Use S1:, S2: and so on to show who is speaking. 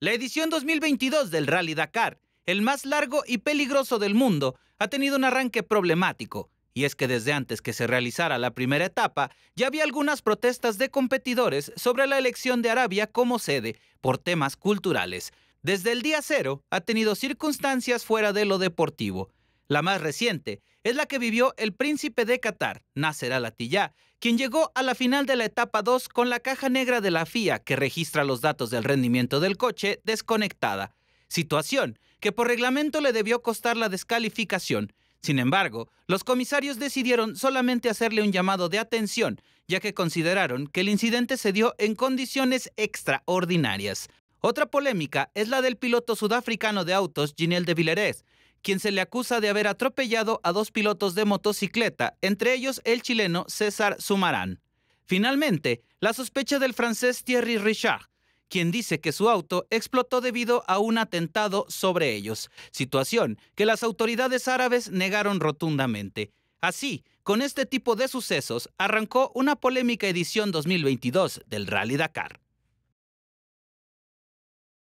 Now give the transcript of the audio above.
S1: La edición 2022 del Rally Dakar, el más largo y peligroso del mundo, ha tenido un arranque problemático, y es que desde antes que se realizara la primera etapa, ya había algunas protestas de competidores sobre la elección de Arabia como sede por temas culturales. Desde el día cero ha tenido circunstancias fuera de lo deportivo, la más reciente es la que vivió el príncipe de Qatar, Nasser Al-Attiyah, quien llegó a la final de la etapa 2 con la caja negra de la FIA que registra los datos del rendimiento del coche desconectada, situación que por reglamento le debió costar la descalificación. Sin embargo, los comisarios decidieron solamente hacerle un llamado de atención, ya que consideraron que el incidente se dio en condiciones extraordinarias. Otra polémica es la del piloto sudafricano de autos Ginel de Villerés, quien se le acusa de haber atropellado a dos pilotos de motocicleta, entre ellos el chileno César Sumarán. Finalmente, la sospecha del francés Thierry Richard, quien dice que su auto explotó debido a un atentado sobre ellos, situación que las autoridades árabes negaron rotundamente. Así, con este tipo de sucesos, arrancó una polémica edición 2022 del Rally Dakar.